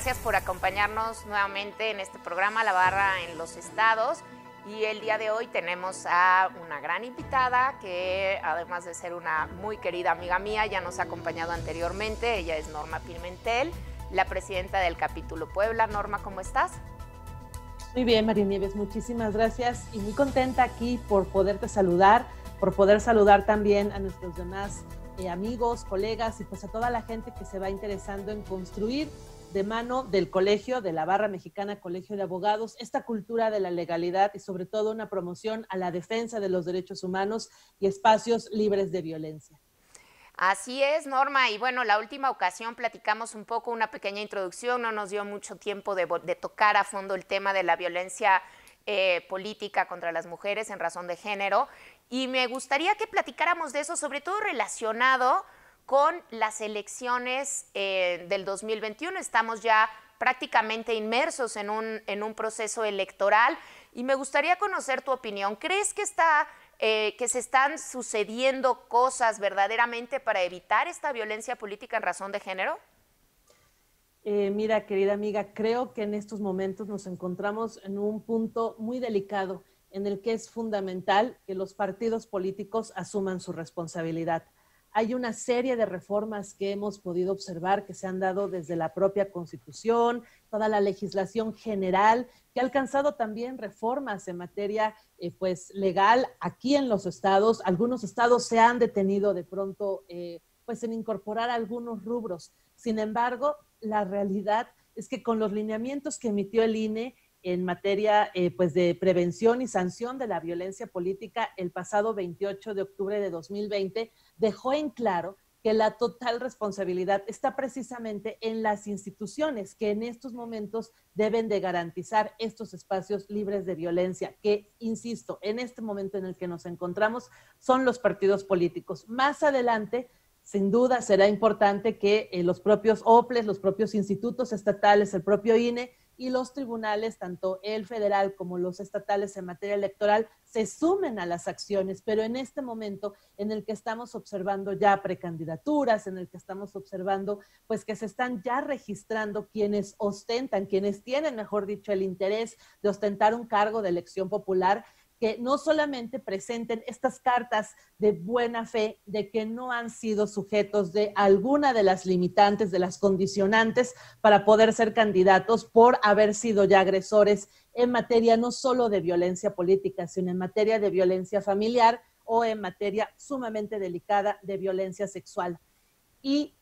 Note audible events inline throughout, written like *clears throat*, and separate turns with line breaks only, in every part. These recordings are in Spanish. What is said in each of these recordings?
gracias por acompañarnos nuevamente en este programa La Barra en los Estados. Y el día de hoy tenemos a una gran invitada que además de ser una muy querida amiga mía, ya nos ha acompañado anteriormente. Ella es Norma Pimentel, la presidenta del capítulo Puebla. Norma, ¿cómo estás?
Muy bien, María Nieves, muchísimas gracias y muy contenta aquí por poderte saludar, por poder saludar también a nuestros demás eh, amigos, colegas y pues a toda la gente que se va interesando en construir de mano del colegio, de la barra mexicana Colegio de Abogados, esta cultura de la legalidad y sobre todo una promoción a la defensa de los derechos humanos y espacios libres de violencia.
Así es, Norma. Y bueno, la última ocasión platicamos un poco, una pequeña introducción, no nos dio mucho tiempo de, tocar a fondo el tema de la violencia eh, política contra las mujeres en razón de género. Y me gustaría que platicáramos de eso, sobre todo relacionado con las elecciones eh, del 2021. Estamos ya prácticamente inmersos en un, proceso electoral y me gustaría conocer tu opinión. ¿Crees que, está, eh, que se están sucediendo cosas verdaderamente para evitar esta violencia política en razón de género?
Eh, mira, querida amiga, creo que en estos momentos nos encontramos en un punto muy delicado en el que es fundamental que los partidos políticos asuman su responsabilidad hay una serie de reformas que hemos podido observar que se han dado desde la propia Constitución, toda la legislación general, que ha alcanzado también reformas en materia eh, pues, legal aquí en los estados. Algunos estados se han detenido de pronto eh, pues, en incorporar algunos rubros. Sin embargo, la realidad es que con los lineamientos que emitió el INE, en materia eh, pues de prevención y sanción de la violencia política el pasado 28 de octubre de 2020 dejó en claro que la total responsabilidad está precisamente en las instituciones que en estos momentos deben de garantizar estos espacios libres de violencia, que, insisto, en este momento en el que nos encontramos son los partidos políticos. Más adelante sin duda será importante que eh, los propios OPLES, los propios institutos estatales, el propio INE y los tribunales, tanto el federal como los estatales en materia electoral, se sumen a las acciones, pero en este momento en el que estamos observando ya precandidaturas, en el que estamos observando pues que se están ya registrando quienes ostentan, quienes tienen, mejor dicho, el interés de ostentar un cargo de elección popular, que no solamente presenten estas cartas de buena fe de que no han sido sujetos de alguna de las limitantes, de las condicionantes para poder ser candidatos por haber sido ya agresores en materia no solo de violencia política, sino en materia de violencia familiar o en materia sumamente delicada de violencia sexual. Y,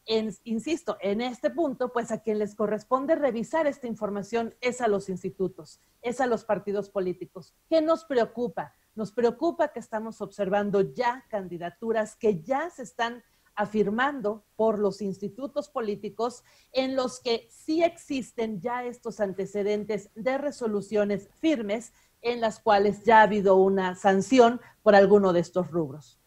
insisto, en este punto, pues a quien les corresponde revisar esta información es a los institutos, es a los partidos políticos. ¿Qué nos preocupa? Nos preocupa que estamos observando ya candidaturas que ya se están afirmando por los institutos políticos en los que sí existen ya estos antecedentes de resoluciones firmes en las cuales ya ha habido una sanción por alguno de estos rubros.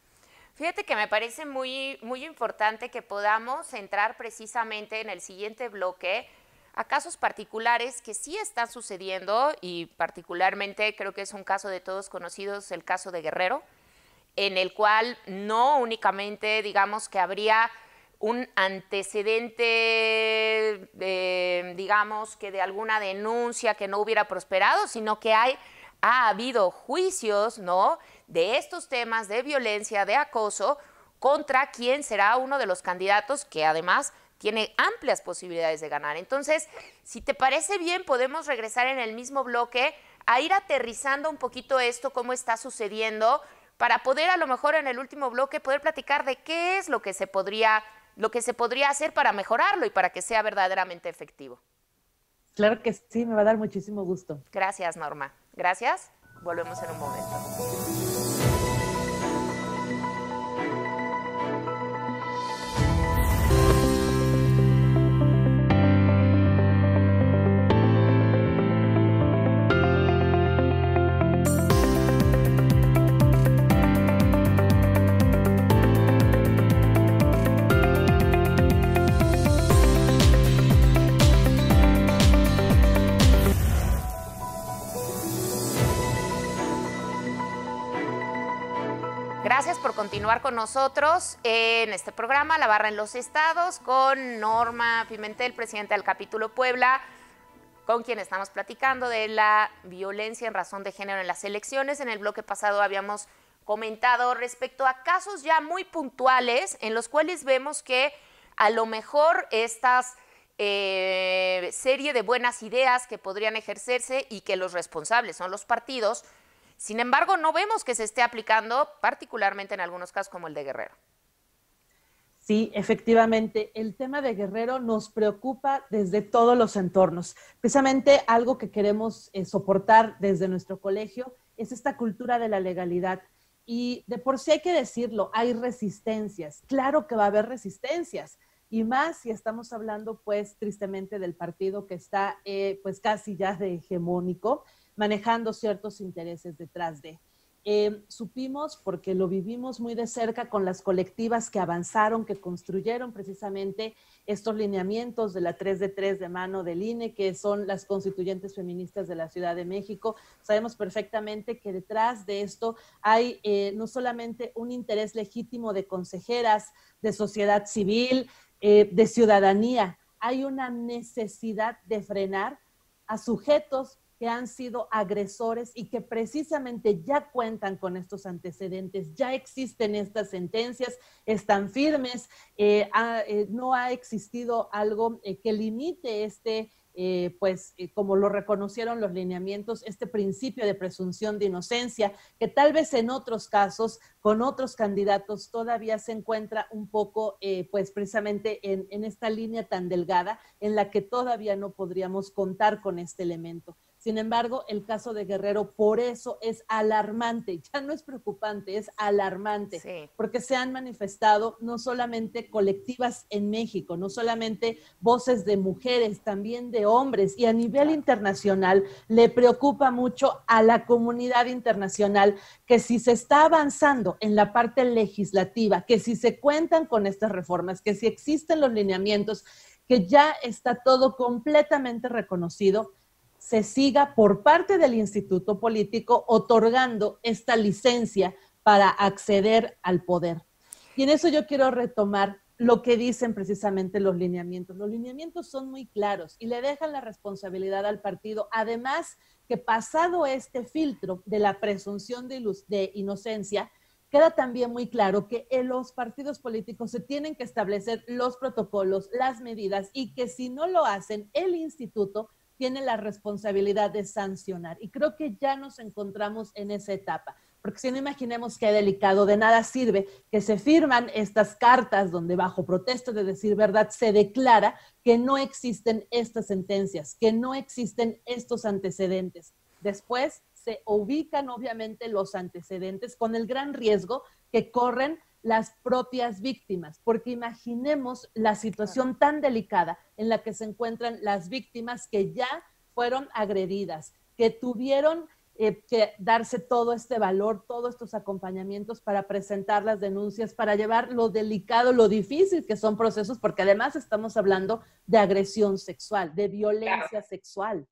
Fíjate que me parece muy, muy importante que podamos entrar precisamente en el siguiente bloque a casos particulares que sí están sucediendo y particularmente creo que es un caso de todos conocidos, el caso de Guerrero, en el cual no únicamente digamos que habría un antecedente, digamos que de alguna denuncia que no hubiera prosperado, sino que hay ha habido juicios, ¿no? De estos temas de violencia, de acoso, contra quien será uno de los candidatos que además tiene amplias posibilidades de ganar. Entonces, si te parece bien, podemos regresar en el mismo bloque a ir aterrizando un poquito esto, cómo está sucediendo, para poder a lo mejor en el último bloque poder platicar de qué es lo que se podría, lo que se podría hacer para mejorarlo y para que sea verdaderamente efectivo.
Claro que sí, me va a dar muchísimo gusto.
Gracias, Norma. Gracias, volvemos en un momento. Gracias por continuar con nosotros en este programa, La Barra en los Estados, con Norma Pimentel, presidenta del capítulo Puebla, con quien estamos platicando de la violencia en razón de género en las elecciones. En el bloque pasado habíamos comentado respecto a casos ya muy puntuales en los cuales vemos que a lo mejor estas eh, serie de buenas ideas que podrían ejercerse y que los responsables son los partidos, sin embargo, no vemos que se esté aplicando, particularmente en algunos casos como el de Guerrero.
Sí, efectivamente, el tema de Guerrero nos preocupa desde todos los entornos. Precisamente algo que queremos eh, soportar desde nuestro colegio es esta cultura de la legalidad. Y de por sí hay que decirlo, hay resistencias. Claro que va a haber resistencias. Y más si estamos hablando, pues, tristemente del partido que está, eh, pues, casi ya de hegemónico manejando ciertos intereses detrás de. Em, supimos, porque lo vivimos muy de cerca con las colectivas que avanzaron, que construyeron precisamente estos lineamientos de la 3 de 3 de mano del INE, que son las constituyentes feministas de la Ciudad de México. Sabemos perfectamente que detrás de esto hay eh, no solamente un interés legítimo de consejeras, de sociedad civil, eh, de ciudadanía, hay una necesidad de frenar a sujetos que han sido agresores y que precisamente ya cuentan con estos antecedentes, ya existen estas sentencias, están firmes, eh, eh, no ha existido algo eh, que limite este... pues como lo reconocieron los lineamientos, este principio de presunción de inocencia, que tal vez en otros casos, con otros candidatos, todavía se encuentra un poco, pues precisamente en esta línea tan delgada en la que todavía no podríamos contar con este elemento. Sin embargo, el caso de Guerrero por eso es alarmante, ya no es preocupante, es alarmante, porque se han manifestado no solamente colectivas en México, no solamente voces de mujeres, también de hombres, y a nivel internacional le preocupa mucho a la comunidad internacional que si se está avanzando en la parte legislativa, que si se cuentan con estas reformas, que si existen los lineamientos, que ya está todo completamente reconocido, se siga por parte del instituto político otorgando esta licencia para acceder al poder. Y en eso yo quiero retomar lo que dicen precisamente los lineamientos. Los lineamientos son muy claros y le dejan la responsabilidad al partido. Además, que pasado este filtro de la presunción de, inocencia, queda también muy claro que en los partidos políticos se tienen que establecer los protocolos, las medidas y que si no lo hacen, el instituto tiene la responsabilidad de sancionar. Y creo que ya nos encontramos en esa etapa. Porque si no imaginemos qué delicado, de nada sirve que se firman estas cartas donde bajo protesta de decir verdad se declara que no existen estas sentencias, que no existen estos antecedentes. Después se ubican obviamente los antecedentes con el gran riesgo que corren las propias víctimas, porque imaginemos la situación tan delicada en la que se encuentran las víctimas que ya fueron agredidas, que tuvieron eh, que darse todo este valor, todos estos acompañamientos para presentar las denuncias, para llevar lo delicado, lo difícil que son procesos, porque además estamos hablando de agresión sexual, de violencia sexual.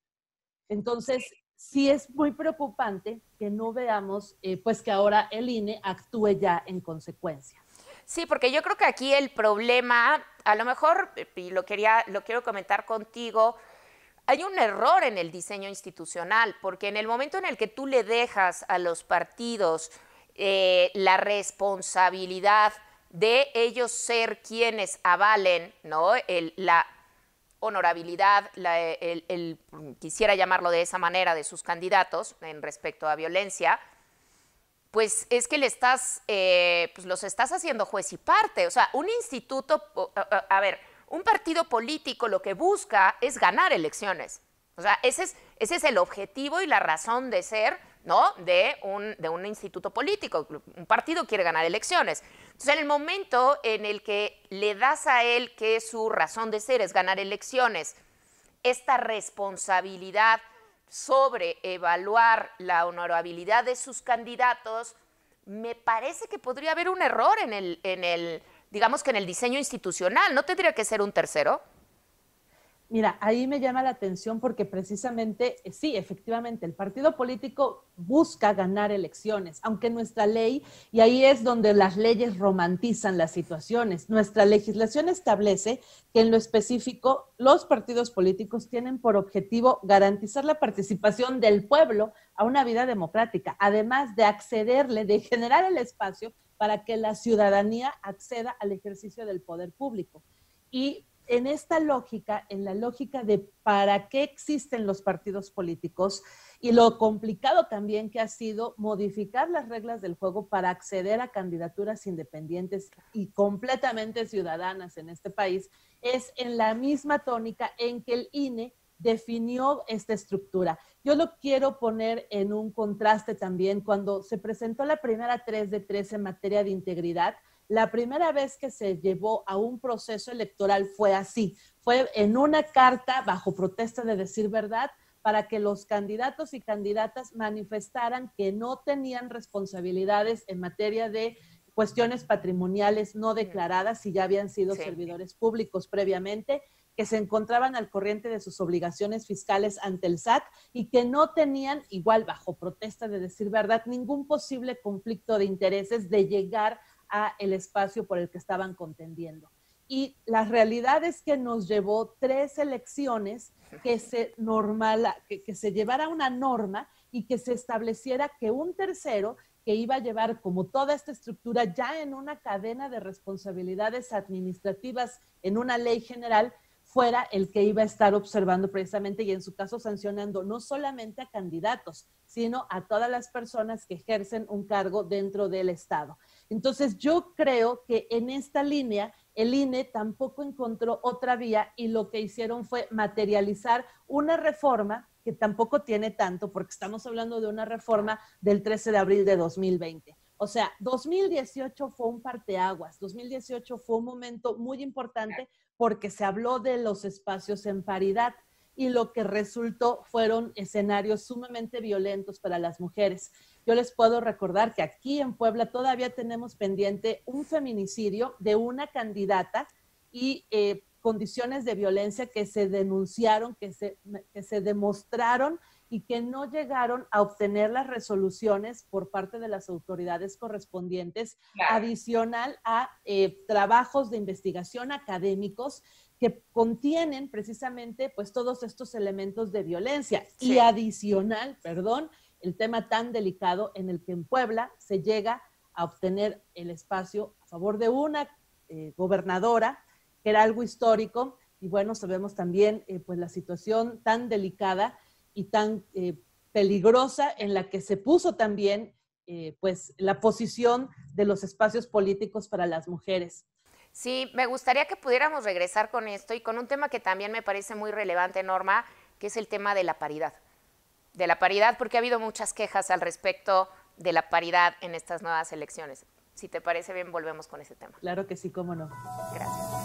Entonces, sí es muy preocupante que no veamos eh, pues que ahora el INE actúe ya en consecuencia.
Sí, porque yo creo que aquí el problema, a lo mejor, y lo, quería, lo quiero comentar contigo, hay un error en el diseño institucional, porque en el momento en el que tú le dejas a los partidos eh, la responsabilidad de ellos ser quienes avalen ¿no? la honorabilidad, quisiera llamarlo de esa manera, de sus candidatos en respecto a violencia, pues es que le estás, eh, pues los estás haciendo juez y parte. O sea, un instituto, a ver, un partido político lo que busca es ganar elecciones. O sea, ese es, el objetivo y la razón de ser, ¿no? de un instituto político. Un partido quiere ganar elecciones. Entonces, en el momento en el que le das a él que su razón de ser es ganar elecciones, esta responsabilidad sobre evaluar la honorabilidad de sus candidatos, me parece que podría haber un error en el, en el digamos que en el diseño institucional. ¿No tendría que ser un tercero?
Mira, ahí me llama la atención porque precisamente, eh, sí, efectivamente, el partido político busca ganar elecciones, aunque nuestra ley, y ahí es donde las leyes romantizan las situaciones, nuestra legislación establece que en lo específico los partidos políticos tienen por objetivo garantizar la participación del pueblo a una vida democrática, además de accederle, de generar el espacio para que la ciudadanía acceda al ejercicio del poder público. Y en esta lógica, en la lógica de para qué existen los partidos políticos y lo complicado también que ha sido modificar las reglas del juego para acceder a candidaturas independientes y completamente ciudadanas en este país, es en la misma tónica en que el INE definió esta estructura. Yo lo quiero poner en un contraste también cuando se presentó la primera 3 de 13 en materia de integridad. La primera vez que se llevó a un proceso electoral fue así, fue en una carta bajo protesta de decir verdad para que los candidatos y candidatas manifestaran que no tenían responsabilidades en materia de cuestiones patrimoniales no declaradas si ya habían sido servidores públicos previamente, que se encontraban al corriente de sus obligaciones fiscales ante el SAT y que no tenían, igual bajo protesta de decir verdad, ningún posible conflicto de intereses de llegar a el espacio por el que estaban contendiendo. Y la realidad es que nos llevó tres elecciones que *laughs* se que se llevara una norma y que se estableciera que un tercero que iba a llevar como toda esta estructura ya en una cadena de responsabilidades administrativas en una ley general, fuera el que iba a estar observando precisamente y en su caso sancionando no solamente a candidatos, sino a todas las personas que ejercen un cargo dentro del Estado. Entonces yo creo que en esta línea el INE tampoco encontró otra vía y lo que hicieron fue materializar una reforma que tampoco tiene tanto, porque estamos hablando de una reforma del 13 de abril de 2020. O sea, 2018 fue un parteaguas, 2018 fue un momento muy importante porque se habló de los espacios en paridad y lo que resultó fueron escenarios sumamente violentos para las mujeres yo les puedo recordar que aquí en Puebla todavía tenemos pendiente un feminicidio de una candidata y eh, condiciones de violencia que se denunciaron, que se, se demostraron y que no llegaron a obtener las resoluciones por parte de las autoridades correspondientes, adicional a eh, trabajos de investigación académicos que contienen precisamente pues todos estos elementos de violencia y adicional, perdón, el tema tan delicado en el que en Puebla se llega a obtener el espacio a favor de una eh, gobernadora, que era algo histórico. Y bueno, sabemos también eh, pues la situación tan delicada y tan eh, peligrosa en la que se puso también pues la posición de los espacios políticos para las mujeres.
Sí, me gustaría que pudiéramos regresar con esto y con un tema que también me parece muy relevante, Norma, que es el tema de la paridad de la paridad, porque ha habido muchas quejas al respecto de la paridad en estas nuevas elecciones. Si te parece bien, volvemos con ese tema.
Claro que sí, cómo no. Gracias.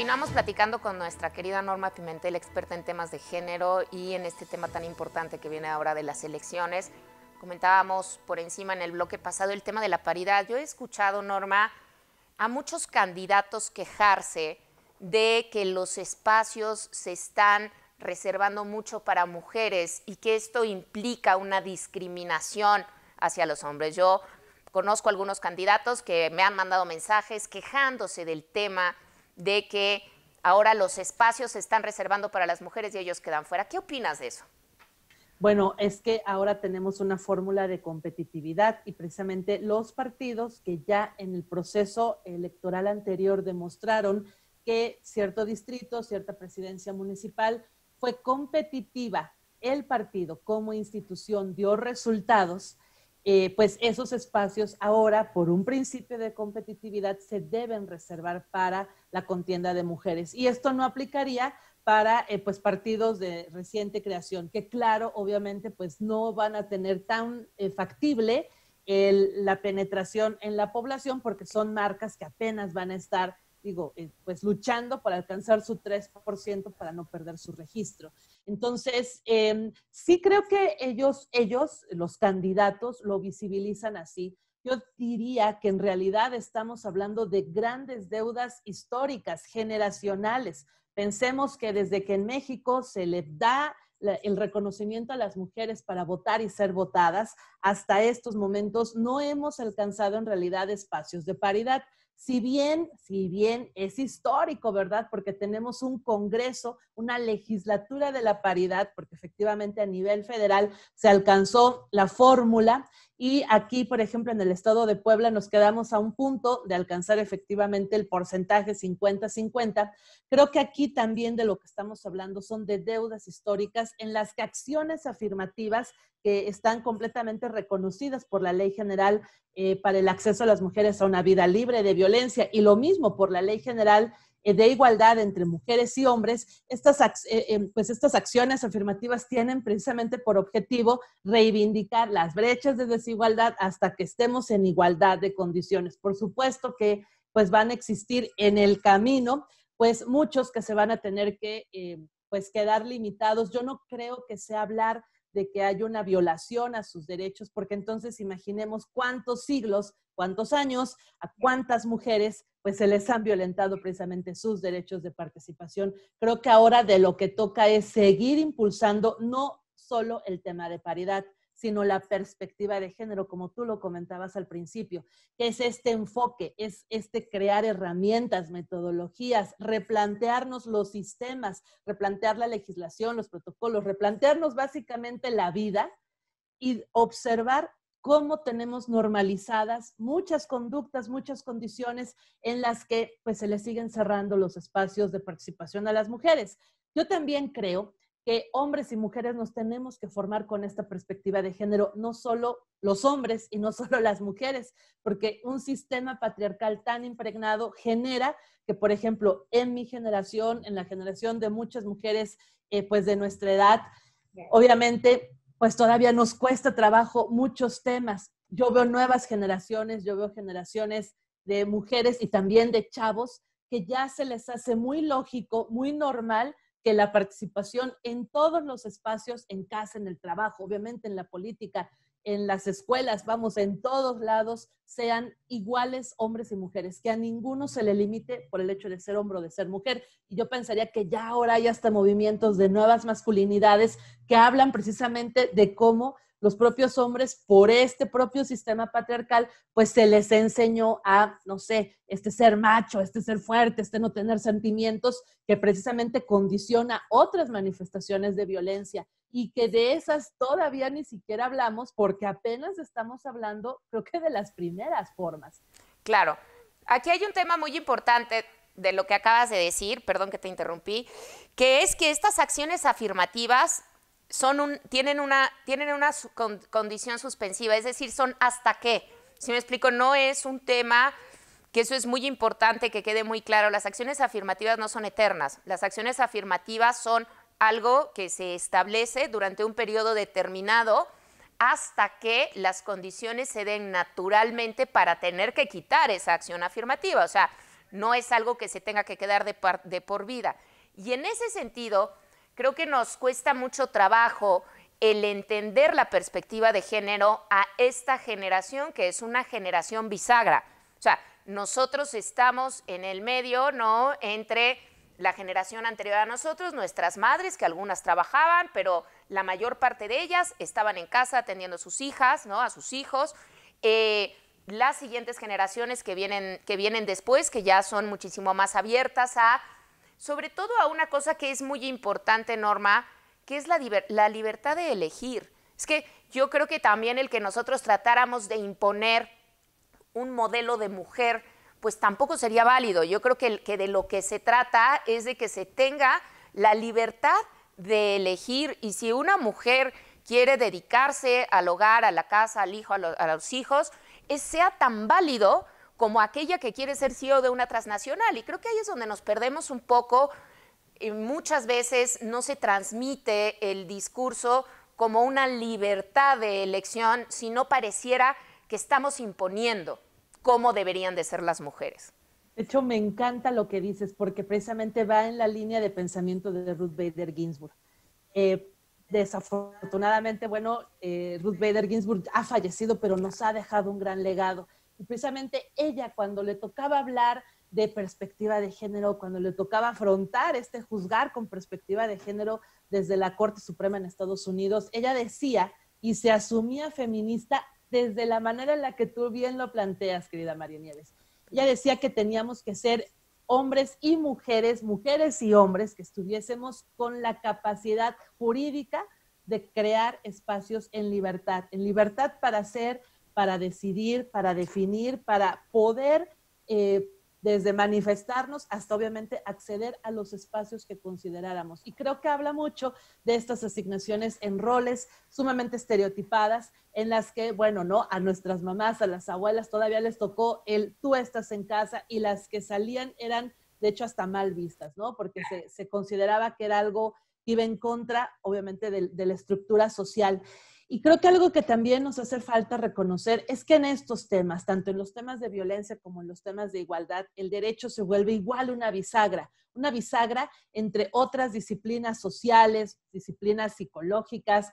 Continuamos platicando con nuestra querida Norma Pimentel, experta en temas de género y en este tema tan importante que viene ahora de las elecciones. Comentábamos por encima en el bloque pasado el tema de la paridad. Yo he escuchado, Norma, a muchos candidatos quejarse de que los espacios se están reservando mucho para mujeres y que esto implica una discriminación hacia los hombres. Yo conozco algunos candidatos que me han mandado mensajes quejándose del tema de que ahora los espacios se están reservando para las mujeres y ellos quedan fuera. ¿Qué opinas de eso?
Bueno, es que ahora tenemos una fórmula de competitividad y precisamente los partidos que ya en el proceso electoral anterior demostraron que cierto distrito, cierta presidencia municipal fue competitiva, el partido como institución dio resultados eh, pues esos espacios ahora, por un principio de competitividad, se deben reservar para la contienda de mujeres. Y esto no aplicaría para eh, pues partidos de reciente creación, que claro, obviamente, pues no van a tener tan eh, factible la penetración en la población porque son marcas que apenas van a estar digo, eh, pues luchando para alcanzar su 3% para no perder su registro. Entonces, em, sí creo que ellos, ellos, los candidatos, lo visibilizan así. Yo diría que en realidad estamos hablando de grandes deudas históricas, generacionales. Pensemos que desde que en México se le da el reconocimiento a las mujeres para votar y ser votadas, hasta estos momentos no hemos alcanzado en realidad espacios de paridad si bien, si bien es histórico, ¿verdad? Porque tenemos un Congreso, una legislatura de la paridad, porque efectivamente a nivel federal se alcanzó la fórmula y aquí, por ejemplo, en el estado de Puebla nos quedamos a un punto de alcanzar efectivamente el porcentaje 50-50. Creo que aquí también de lo que estamos hablando son de deudas históricas en las que acciones afirmativas que están completamente reconocidas por la Ley General eh, para el acceso a las mujeres a una vida libre de violencia y lo mismo por la Ley General eh, de igualdad entre mujeres y hombres, estas, eh, eh, pues estas acciones afirmativas tienen precisamente por objetivo reivindicar las brechas de desigualdad hasta que estemos en igualdad de condiciones. Por supuesto que pues van a existir en el camino pues muchos que se van a tener que pues quedar limitados. Yo no creo que sea hablar de que hay una violación a sus derechos, porque entonces imaginemos cuántos siglos cuántos años, a cuántas mujeres pues se les han violentado precisamente sus derechos de participación. Creo que ahora de lo que toca es seguir impulsando no solo el tema de paridad, sino la perspectiva de género, como tú lo comentabas al principio, que es este enfoque, es este crear herramientas, metodologías, replantearnos los sistemas, replantear la legislación, los protocolos, replantearnos básicamente la vida y observar cómo tenemos normalizadas muchas conductas, muchas condiciones en las que pues se les siguen cerrando los espacios de participación a las mujeres. Yo también creo que hombres y mujeres nos tenemos que formar con esta perspectiva de género, no solo los hombres y no *laughs* solo las mujeres, porque un sistema patriarcal tan impregnado genera que, por ejemplo, en mi generación, en la generación de muchas mujeres, eh, pues de nuestra edad, obviamente pues todavía nos cuesta trabajo muchos temas. Yo veo nuevas generaciones, yo veo generaciones de mujeres y también de chavos que ya se les hace muy lógico, muy normal que la participación en todos los espacios, en casa, en el trabajo, obviamente en la política, en las escuelas, vamos, en todos lados, sean iguales hombres y mujeres, que a ninguno se le limite por el hecho de ser hombre o de ser mujer. Y yo pensaría que ya ahora hay hasta movimientos de nuevas masculinidades que hablan precisamente de cómo los propios hombres por este propio sistema patriarcal, pues se les enseñó a, no sé, este ser macho, este ser fuerte, este no tener sentimientos, que precisamente condiciona otras manifestaciones de violencia y que de esas todavía ni siquiera hablamos porque apenas estamos hablando,
creo que de las primeras formas. Claro, aquí hay un tema muy importante de lo que acabas de decir, perdón que te interrumpí, que es que estas acciones afirmativas tienen una, tienen una condición suspensiva, es decir, son hasta qué. Si me explico, no es un tema que eso es muy importante que quede muy claro. Las acciones afirmativas no son eternas. Las acciones afirmativas son algo que se establece durante un periodo determinado hasta que las condiciones se den naturalmente para tener que quitar esa acción afirmativa. O sea, no es algo que se tenga que quedar de por vida. Y en ese sentido, creo que nos cuesta mucho trabajo el entender la perspectiva de género a esta generación, que es una generación bisagra. O sea, nosotros estamos en el medio, ¿no? Entre la generación anterior a nosotros, nuestras madres, que algunas trabajaban, pero la mayor parte de ellas estaban en casa atendiendo a sus hijas, ¿no? A sus hijos. Eh, las siguientes generaciones que vienen, que vienen después, que ya son muchísimo más abiertas a sobre todo a una cosa que es muy importante, Norma, que es la, libertad de elegir. Es que yo creo que también el que nosotros tratáramos de imponer un modelo de mujer, pues tampoco sería válido. Yo creo que, que de lo que se trata es de que se tenga la libertad de elegir y si una mujer quiere dedicarse al hogar, a la casa, al hijo, a, los hijos, es, sea tan válido como aquella que quiere ser CEO de una transnacional. Y creo que ahí es donde nos perdemos un poco. muchas veces no se transmite el discurso como una libertad de elección, sino pareciera que estamos imponiendo cómo deberían de ser las mujeres.
De hecho, me encanta lo que dices, porque precisamente va en la línea de pensamiento de Ruth Bader Ginsburg. Eh, desafortunadamente, bueno, eh, Ruth Bader Ginsburg ha fallecido, pero nos ha dejado un gran legado precisamente ella, cuando le tocaba hablar de perspectiva de género, cuando le tocaba afrontar este juzgar con perspectiva de género desde la Corte Suprema en Estados Unidos, ella decía y se asumía feminista desde la manera en la que tú bien lo planteas, querida María Nieves. Ella decía que teníamos que ser hombres y mujeres, mujeres y hombres, que estuviésemos con la capacidad jurídica de crear espacios en libertad, en libertad para ser para decidir, para definir, para poder eh, desde manifestarnos hasta obviamente acceder a los espacios que consideráramos. Y creo que habla mucho de estas asignaciones en roles sumamente estereotipadas, en las que, bueno, ¿no? A nuestras mamás, a las abuelas todavía les tocó el tú estás en casa y las que salían eran, de hecho, hasta mal vistas, ¿no? Porque se, consideraba que era algo que iba en contra, obviamente, de la estructura social. Y creo que algo que también nos hace falta reconocer es que en estos temas, tanto en los temas de violencia como en los temas de igualdad, el derecho se vuelve igual una bisagra, una bisagra entre otras disciplinas sociales, disciplinas psicológicas,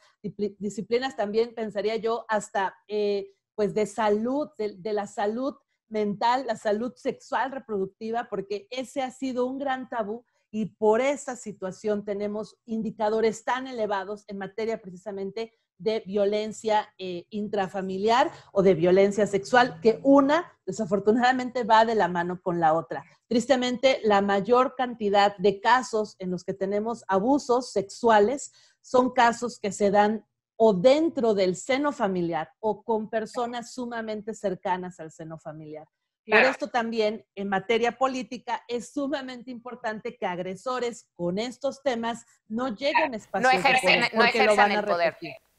disciplinas también, pensaría yo, hasta eh, pues de salud, de, de la salud mental, la salud sexual reproductiva, porque ese ha sido un gran tabú y por esa situación tenemos indicadores tan elevados en materia precisamente de violencia eh, intrafamiliar o de violencia sexual, que una desafortunadamente va de la mano con la otra. Tristemente, la mayor cantidad de casos en los que tenemos abusos sexuales son casos que se dan o dentro del seno familiar o con personas sumamente cercanas al seno familiar. Por esto también, en materia política, es sumamente importante que agresores con estos temas no lleguen a espacios no ejercen, el poder.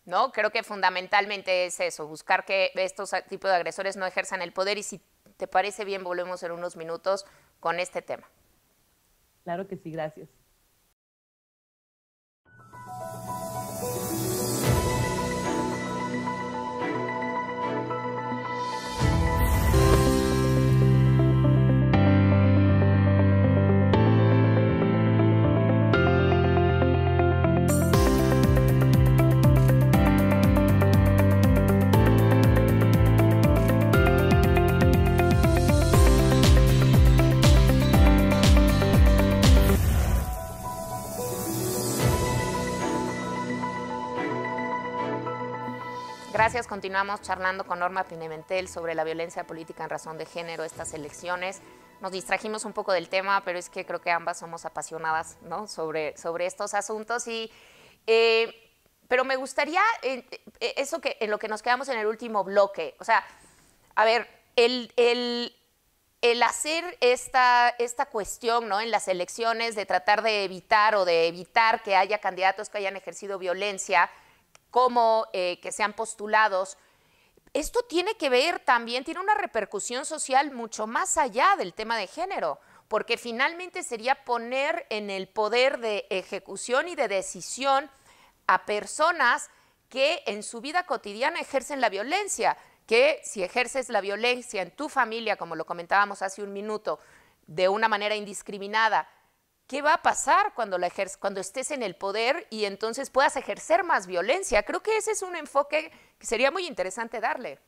¿no? Creo que fundamentalmente es eso, buscar que estos tipos de agresores no ejerzan el poder y si te parece bien, volvemos en unos minutos con este tema.
Claro que sí, gracias.
Gracias, continuamos charlando con Norma Pinementel sobre la violencia política en razón de género, estas elecciones. Nos distrajimos un poco del tema, pero es que creo que ambas somos apasionadas ¿no? sobre, sobre estos asuntos. Y, eh, pero me gustaría, eh, eh, eso que en lo que nos quedamos en el último bloque, o sea, a ver, el, hacer esta, esta cuestión ¿no? en las elecciones de tratar de evitar o de evitar que haya candidatos que hayan ejercido violencia, como eh, que sean postulados, esto tiene que ver también, tiene una repercusión social mucho más allá del tema de género, porque finalmente sería poner en el poder de ejecución y de decisión a personas que en su vida cotidiana ejercen la violencia, que si ejerces la violencia en tu familia, como lo comentábamos hace un minuto, de una manera indiscriminada, ¿Qué va a pasar cuando, estés en el poder y entonces puedas ejercer más violencia? Creo que ese es un enfoque que sería muy interesante darle.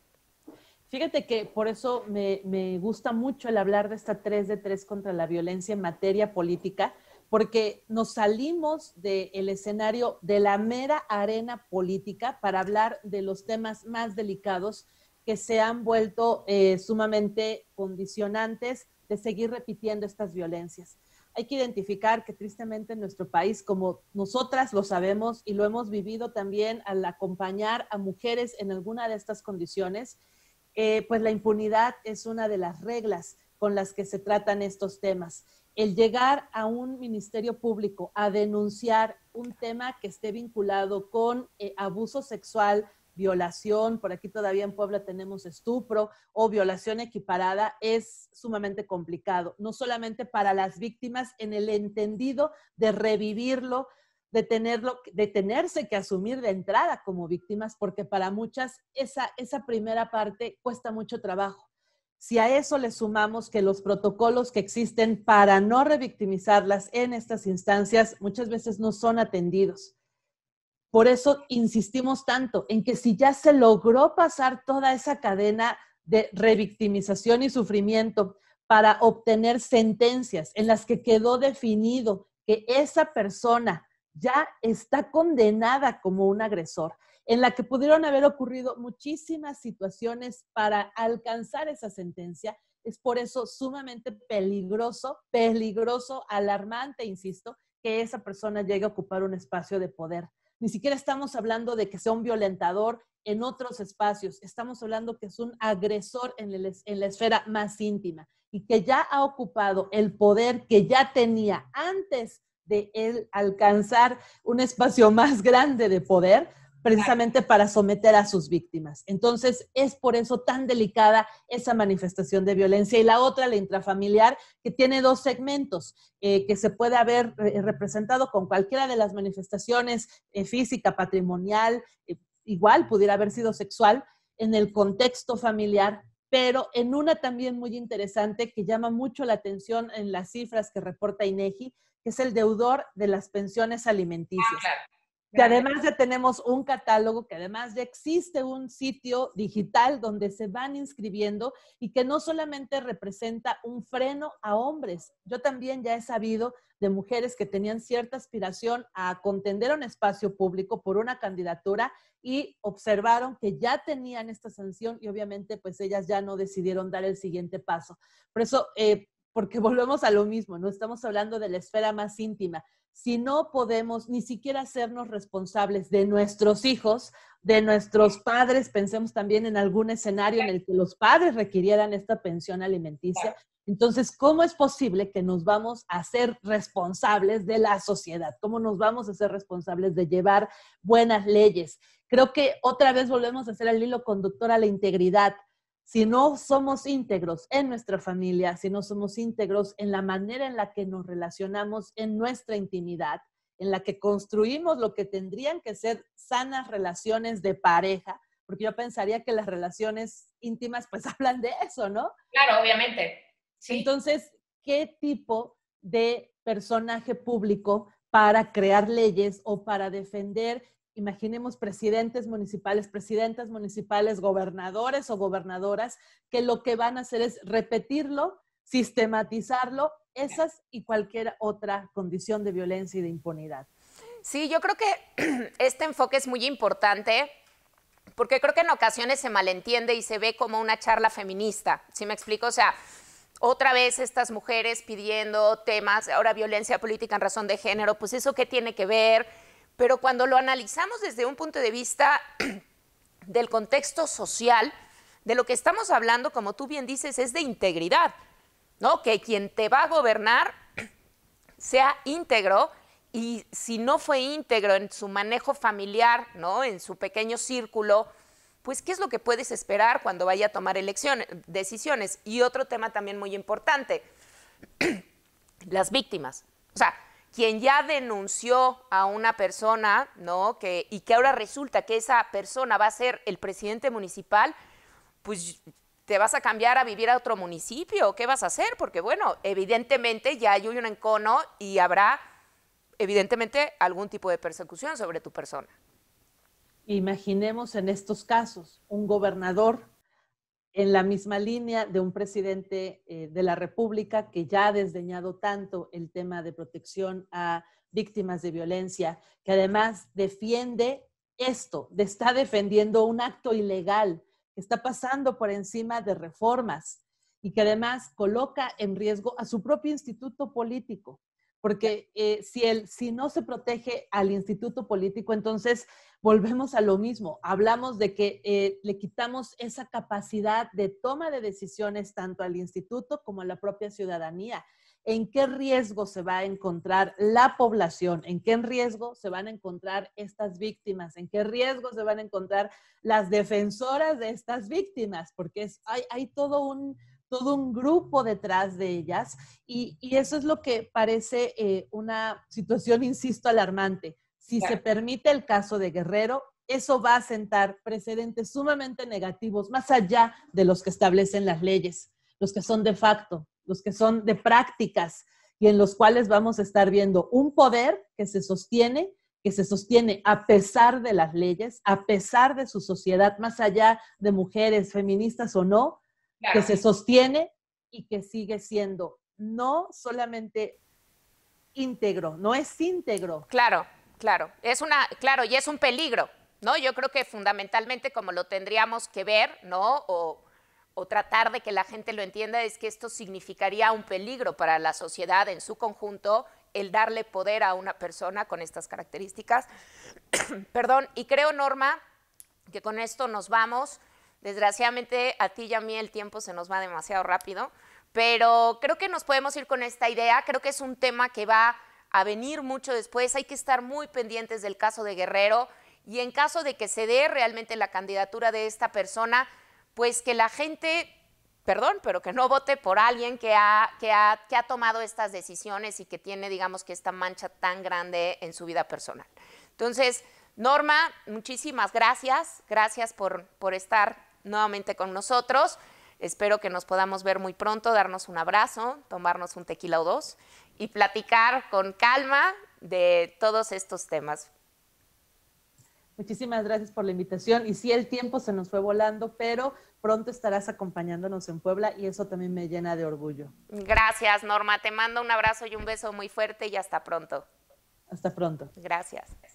Fíjate que por eso me, gusta mucho el hablar de esta 3 de 3 contra la violencia en materia política, porque nos salimos del escenario de la mera arena política para hablar de los temas más delicados que se han vuelto eh, sumamente condicionantes de seguir repitiendo estas violencias hay que identificar que tristemente en nuestro país, como nosotras lo sabemos y lo hemos vivido también al acompañar a mujeres en alguna de estas condiciones, eh, pues la impunidad es una de las reglas con las que se tratan estos temas. El llegar a un ministerio público a denunciar un tema que esté vinculado con eh, abuso sexual, violación, por aquí todavía en Puebla tenemos estupro o violación equiparada, es sumamente complicado, no solamente para las víctimas en el entendido de revivirlo, de, tenerlo, de tenerse que asumir de entrada como víctimas, porque para muchas esa, esa primera parte cuesta mucho trabajo. Si a eso le sumamos que los protocolos que existen para no revictimizarlas en estas instancias muchas veces no son atendidos. Por eso insistimos tanto en que si ya se logró pasar toda esa cadena de revictimización y sufrimiento para obtener sentencias en las que quedó definido que esa persona ya está condenada como un agresor, en la que pudieron haber ocurrido muchísimas situaciones para alcanzar esa sentencia, es por eso sumamente peligroso, peligroso, alarmante, insisto, que esa persona llegue a ocupar un espacio de poder. Ni siquiera estamos hablando de que sea un violentador en otros espacios, estamos hablando que es un agresor en, la esfera más íntima y que ya ha ocupado el poder que ya tenía antes de él alcanzar un espacio *laughs* más grande de poder precisamente para someter a sus víctimas. Entonces, es por eso tan delicada esa manifestación de violencia. Y la otra, la intrafamiliar, que tiene dos segmentos, eh, que se puede haber eh, representado con cualquiera de las manifestaciones eh, física, patrimonial, igual pudiera haber sido sexual, en el contexto familiar, pero en una también muy interesante que llama mucho la atención en las cifras que reporta INEGI, que es el deudor de las pensiones ah, alimenticias. Que además ya tenemos un catálogo, que además ya existe un sitio digital donde se van inscribiendo y que no solamente representa un freno a hombres. Yo también ya he sabido de mujeres que tenían cierta aspiración a contender un espacio público por una candidatura y observaron que ya tenían esta sanción y obviamente pues ellas ya no decidieron dar el siguiente paso. Por eso, eh, porque *laughs* volvemos a lo mismo, no estamos hablando de la esfera más íntima, si no podemos ni siquiera hacernos responsables de nuestros hijos, de nuestros padres, pensemos también en algún escenario en el que los padres requirieran esta pensión alimenticia. Entonces, ¿cómo es posible que nos vamos a ser responsables de la sociedad? ¿Cómo nos vamos a ser responsables de llevar buenas leyes? Creo que otra vez volvemos a hacer el hilo conductor a la integridad si no somos íntegros en nuestra familia, si no somos íntegros en la manera en la que nos relacionamos en nuestra intimidad, en la que construimos lo que tendrían que ser sanas relaciones de pareja, porque yo pensaría que las relaciones íntimas pues *laughs* hablan de eso, ¿no? Claro, obviamente. Entonces, ¿qué tipo de personaje público para crear leyes o para defender imaginemos presidentes municipales, presidentas municipales, gobernadores o gobernadoras, que lo que van a hacer es repetirlo, sistematizarlo, esas
y cualquier otra condición de violencia y de impunidad. Sí, yo creo que *clears throat* este enfoque es muy importante porque creo que en ocasiones se malentiende y se ve como una charla feminista, ¿sí me explico? O sea, otra vez estas mujeres pidiendo temas, ahora violencia política en razón de género, pues eso qué tiene que ver, pero cuando lo analizamos desde un punto de vista *clears throat* del contexto social, de lo que estamos hablando, como tú bien dices, es de integridad, ¿no? Que quien te va a gobernar *clears throat* sea íntegro y si no fue íntegro en su manejo familiar, ¿no? En su pequeño círculo, pues ¿qué es lo que puedes esperar cuando vaya a tomar elecciones, decisiones? Y otro tema también muy importante, *clears throat* las víctimas. O sea, quien ya denunció a una persona, ¿no? Que, y que ahora resulta que esa persona va a ser el presidente municipal, pues te vas a cambiar a vivir a otro municipio, ¿qué vas a hacer? Porque bueno, evidentemente ya hay un encono y habrá evidentemente algún tipo de persecución sobre tu persona.
Imaginemos en estos casos un gobernador en la misma línea de un presidente eh, de la República que ya ha desdeñado tanto el tema de protección a víctimas de violencia, que además defiende esto, está defendiendo un acto ilegal que está pasando por encima de reformas y que además coloca en riesgo a su propio instituto político porque eh, si, si no se protege al instituto político, entonces volvemos a lo mismo. Hablamos de que eh, le quitamos esa capacidad de toma de decisiones tanto al instituto como a la propia ciudadanía. ¿En qué riesgo se va a encontrar la población? ¿En qué riesgo se van a encontrar estas víctimas? ¿En qué riesgo se van a encontrar las defensoras de estas víctimas? Porque hay todo un, todo un grupo detrás de ellas y, eso es lo que parece eh, una situación, insisto, alarmante. Si se permite el caso de Guerrero, eso va a sentar precedentes sumamente negativos, más allá de los que establecen las leyes, los que son de facto, los que son de prácticas y en los cuales vamos a estar viendo un poder que se sostiene que se sostiene a pesar de las leyes, a pesar de su sociedad, más allá de mujeres feministas o no, que se sostiene y que sigue siendo no solamente
íntegro, no es íntegro. Claro, claro, es una, claro, y es un peligro, ¿no? Yo creo que fundamentalmente como lo tendríamos que ver, ¿no? O, o tratar de que la gente lo entienda es que esto significaría un peligro para la sociedad en su conjunto el darle poder a una persona con estas características. *clears throat* Perdón, y creo, Norma, que con esto nos vamos. Desgraciadamente a ti y a mí el tiempo se nos va demasiado rápido, pero creo que nos podemos ir con esta idea. Creo que es un tema que va a venir mucho después. Hay que estar muy pendientes del caso de Guerrero y en caso de que se dé realmente la candidatura de esta persona, pues que la gente, perdón, pero que no vote por alguien que ha, que ha, tomado estas decisiones y que tiene, digamos, que esta mancha tan grande en su vida personal. Entonces, Norma, muchísimas gracias. Gracias por, por estar nuevamente con nosotros. Espero que nos podamos ver muy pronto, darnos un abrazo, tomarnos un tequila o dos y platicar con calma de todos estos temas.
Muchísimas gracias por la invitación y sí, el tiempo se nos fue volando, pero pronto estarás acompañándonos en Puebla y eso también me llena de orgullo.
Gracias, Norma. Te mando un abrazo y un beso muy fuerte y hasta pronto. Hasta pronto. Gracias.